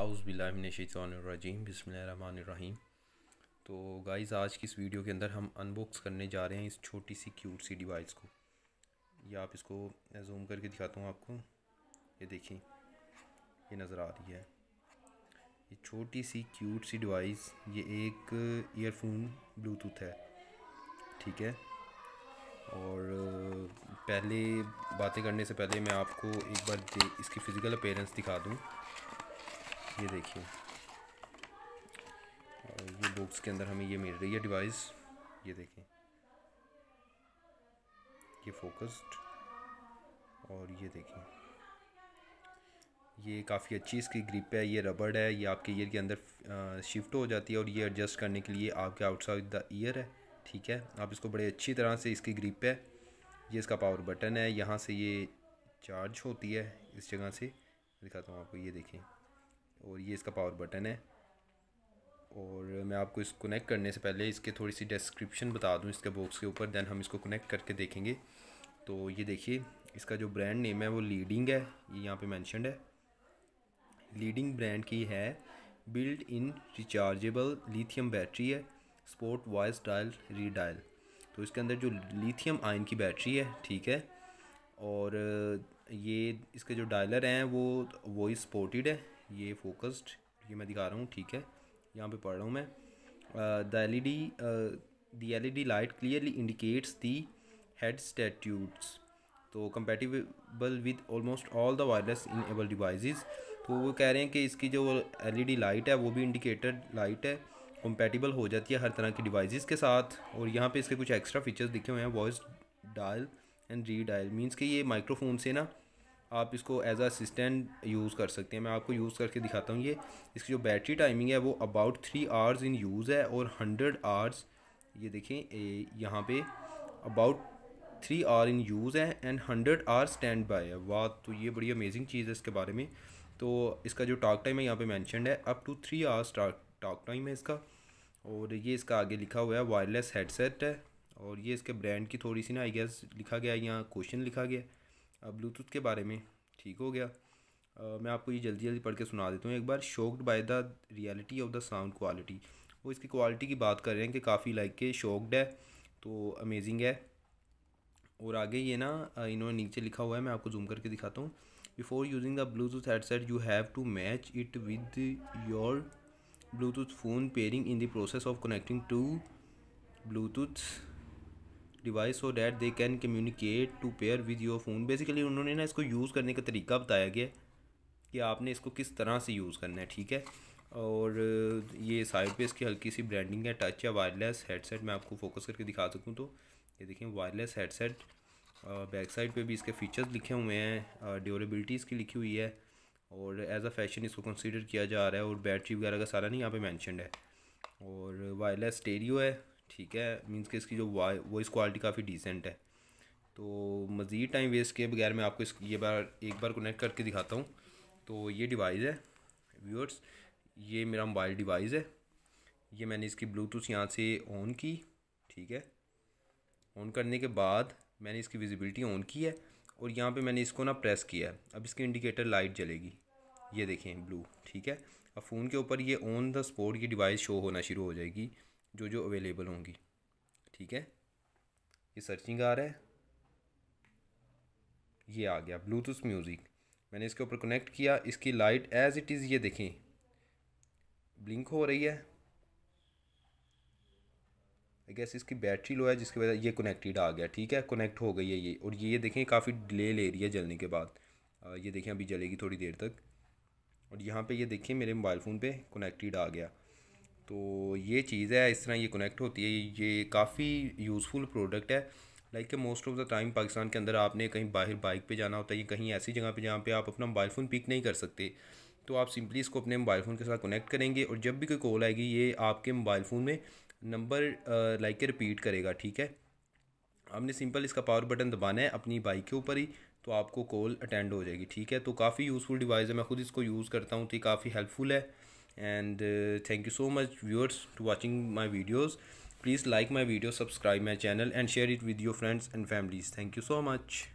आउज़बिल्लाशीम बसमीम तो गाइज़ आज की इस वीडियो के अंदर हम अनबॉक्स करने जा रहे हैं इस छोटी सी क्यूट सी डिवाइस को ये आप इसको जूम करके दिखाता हूँ आपको ये देखिए ये नज़र आ रही है ये छोटी सी क्यूट सी डिवाइस ये एक ईयरफोन ब्लूटूथ है ठीक है और पहले बातें करने से पहले मैं आपको एक बार इसकी फ़िज़िकल अपेयरेंस दिखा दूँ ये देखिए और ये बॉक्स के अंदर हमें ये मिल रही है डिवाइस ये देखें ये फोकस्ड और ये देखें ये काफ़ी अच्छी इसकी ग्रिप है ये रबड़ है ये आपके ईयर के अंदर शिफ्ट हो जाती है और ये एडजस्ट करने के लिए आपके आउटसाइड द ईयर है ठीक है आप इसको बड़े अच्छी तरह से इसकी ग्रिप है ये इसका पावर बटन है यहाँ से ये चार्ज होती है इस जगह से दिखाता हूँ आपको ये देखें और ये इसका पावर बटन है और मैं आपको इसको कनेक्ट करने से पहले इसके थोड़ी सी डिस्क्रिप्शन बता दूं इसके बॉक्स के ऊपर दैन हम इसको कनेक्ट करके देखेंगे तो ये देखिए इसका जो ब्रांड नेम है वो लीडिंग है ये यहाँ पे मैंशनड है लीडिंग ब्रांड की है build in rechargeable lithium battery है स्पोर्ट वॉइस डायल रीडायल तो इसके अंदर जो लिथियम आयन की बैटरी है ठीक है और ये इसके जो डायलर हैं वो वॉइस सपोर्टेड है ये फोकस्ड ये मैं दिखा रहा हूँ ठीक है यहाँ पे पढ़ रहा हूँ मैं the L E D the L E D light clearly indicates the head statutes तो compatible with almost all the wireless enable devices तो वो कह रहे हैं कि इसकी जो एल ई डी लाइट है वो भी इंडिकेटर लाइट है कंपेटिबल हो जाती है हर तरह की डिवाइसेस के साथ और यहाँ पे इसके कुछ एक्स्ट्रा फीचर्स दिखे हुए हैं voice dial and redial means कि ये माइक्रोफोन से ना आप इसको एज असिस्टेंट यूज़ कर सकते हैं मैं आपको यूज़ करके दिखाता हूँ ये इसकी जो बैटरी टाइमिंग है वो about three hours in use है और हंड्रेड आवर्स ये देखें यहाँ पे about three hour in use है and hundred hour stand by है वाह तो ये बड़ी अमेजिंग चीज़ है इसके बारे में तो इसका जो टॉक टाइम है यहाँ पे मैंशनड है up to three hours talk time है इसका और ये इसका आगे लिखा हुआ है वायरलेस हेडसेट है और ये इसके ब्रांड की थोड़ी सी ना आई गेस लिखा गया है यहाँ क्वेश्चन लिखा गया है ब्लूटूथ के बारे में ठीक हो गया आ, मैं आपको ये जल्दी जल्दी पढ़ के सुना देता हूँ एक बार shocked by the reality of the sound quality वो इसकी क्वालिटी की बात कर रहे हैं कि काफ़ी लाइक के शॉक्ड है तो अमेजिंग है और आगे ये ना इन्होंने नीचे लिखा हुआ है मैं आपको जूम करके दिखाता हूँ before using the Bluetooth headset you have to match it with your Bluetooth phone pairing in the process of connecting to Bluetooth device so that they can communicate to pair with your phone basically उन्होंने ना इसको use करने का तरीका बताया गया कि आपने इसको किस तरह से यूज़ करना है ठीक है और ये साइड पे इसकी हल्की सी ब्रांडिंग है टच या वायरलेस हेडसेट मैं आपको फोकस करके दिखा सकूँ तो ये देखें वायरलेस हेडसेट बैक साइड पे भी इसके फीचर्स लिखे हुए हैं ड्यूरेबिलिटी इसकी लिखी हुई है और एज अ फैशन इसको कंसिडर किया जा रहा है और बैटरी वगैरह का सारा नहीं यहाँ पे मेंशनड है और वायरलेस स्टेरियो है ठीक है मीन्स कि इसकी जो वॉइस क्वालिटी काफ़ी डिसेंट है तो मज़ीद टाइम वेस्ट के बगैर मैं आपको इस ये बार एक बार कनेक्ट करके दिखाता हूँ तो ये डिवाइस है व्यूअर्स ये मेरा मोबाइल डिवाइस है ये मैंने इसकी ब्लूटूथ यहाँ से ऑन की ठीक है ऑन करने के बाद मैंने इसकी विजिबिलिटी ऑन की है और यहाँ पे मैंने इसको ना प्रेस किया है अब इसके इंडिकेटर लाइट जलेगी ये देखें ब्लू ठीक है अब फ़ोन के ऊपर ये ऑन द स्पॉट की डिवाइस शो होना शुरू हो जाएगी जो जो अवेलेबल होंगी ठीक है ये सर्चिंग आ रहा है ये आ गया ब्लूटूथ म्यूज़िक मैंने इसके ऊपर कनेक्ट किया इसकी लाइट एज़ इट इज़ ये देखें ब्लिंक हो रही है आई गैस इसकी बैटरी लो है जिसकी वजह ये कनेक्टेड आ गया ठीक है कनेक्ट हो गई है ये और ये देखें काफ़ी डिले ले रही है जलने के बाद ये देखें अभी जलेगी थोड़ी देर तक और यहाँ पे ये देखें मेरे मोबाइल फ़ोन पे कनेक्टेड आ गया तो ये चीज़ है इस तरह ये कनेक्ट होती है ये काफ़ी यूज़फुल प्रोडक्ट है लाइक के most of the time Pakistan के अंदर आपने कहीं बाहर बाइक पे जाना होता है या कहीं ऐसी जगह पे जहाँ पे आप अपना मोबाइल फ़ोन पिक नहीं कर सकते तो आप सिंपली इसको अपने मोबाइल फ़ोन के साथ कनेक्ट करेंगे और जब भी कोई कॉल आएगी ये आपके मोबाइल फ़ोन में नंबर लाइक के रिपीट करेगा ठीक है आपने सिंपल इसका पावर बटन दबाना है अपनी बाइक के ऊपर ही तो आपको कॉल अटेंड हो जाएगी ठीक है तो काफ़ी यूज़फुल डिवाइस है मैं खुद इसको यूज़ करता हूँ तो ये काफ़ी हेल्पफुल है and uh, thank you so much viewers to watching my videos please like my video subscribe my channel and share it with your friends and families thank you so much